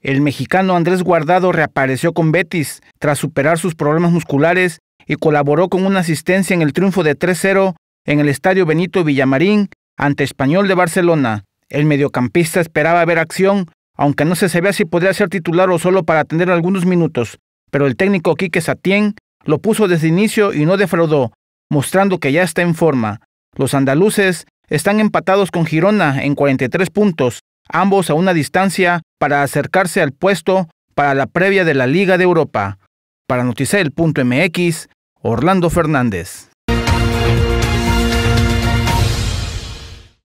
El mexicano Andrés Guardado reapareció con Betis tras superar sus problemas musculares y colaboró con una asistencia en el triunfo de 3-0 en el Estadio Benito Villamarín ante Español de Barcelona. El mediocampista esperaba ver acción, aunque no se sabía si podría ser titular o solo para atender algunos minutos, pero el técnico Quique Satién lo puso desde inicio y no defraudó, mostrando que ya está en forma. Los andaluces están empatados con Girona en 43 puntos, ambos a una distancia para acercarse al puesto para la previa de la Liga de Europa. Para Noticel.mx, Orlando Fernández.